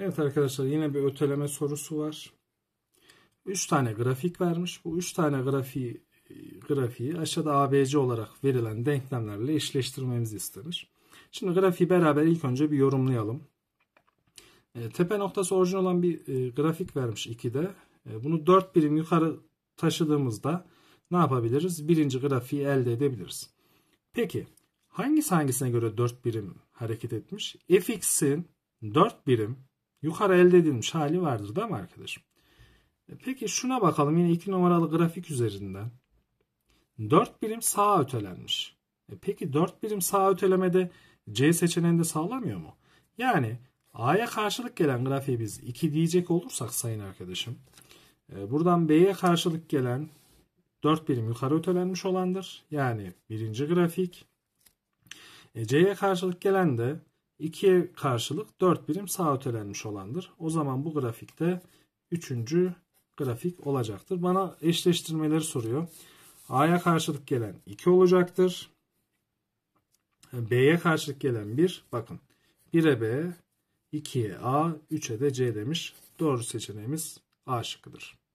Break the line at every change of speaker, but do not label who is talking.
Evet arkadaşlar yine bir öteleme sorusu var. 3 tane grafik vermiş. Bu 3 tane grafiği, grafiği aşağıda ABC olarak verilen denklemlerle eşleştirmemiz istenir. Şimdi grafiği beraber ilk önce bir yorumlayalım. E, tepe noktası orijin olan bir e, grafik vermiş 2'de. E, bunu 4 birim yukarı taşıdığımızda ne yapabiliriz? Birinci grafiği elde edebiliriz. Peki hangisi hangisine göre 4 birim hareket etmiş? fx'in 4 birim yukarı elde edilmiş hali vardır değil mi arkadaşım? E peki şuna bakalım yine 2 numaralı grafik üzerinden. 4 birim sağa ötelenmiş. E peki 4 birim sağa ötelemede C seçeneğinde sağlamıyor mu? Yani A'ya karşılık gelen grafiği biz 2 diyecek olursak sayın arkadaşım. E buradan B'ye karşılık gelen 4 birim yukarı ötelenmiş olandır. Yani birinci grafik. C'ye karşılık gelen de 2'ye karşılık 4 birim sağ ötelenmiş olandır. O zaman bu grafikte 3. grafik olacaktır. Bana eşleştirmeleri soruyor. A'ya karşılık gelen 2 olacaktır. B'ye karşılık gelen 1. Bakın 1'e B, 2'ye A, 3'e de C demiş. Doğru seçeneğimiz A şıkkıdır.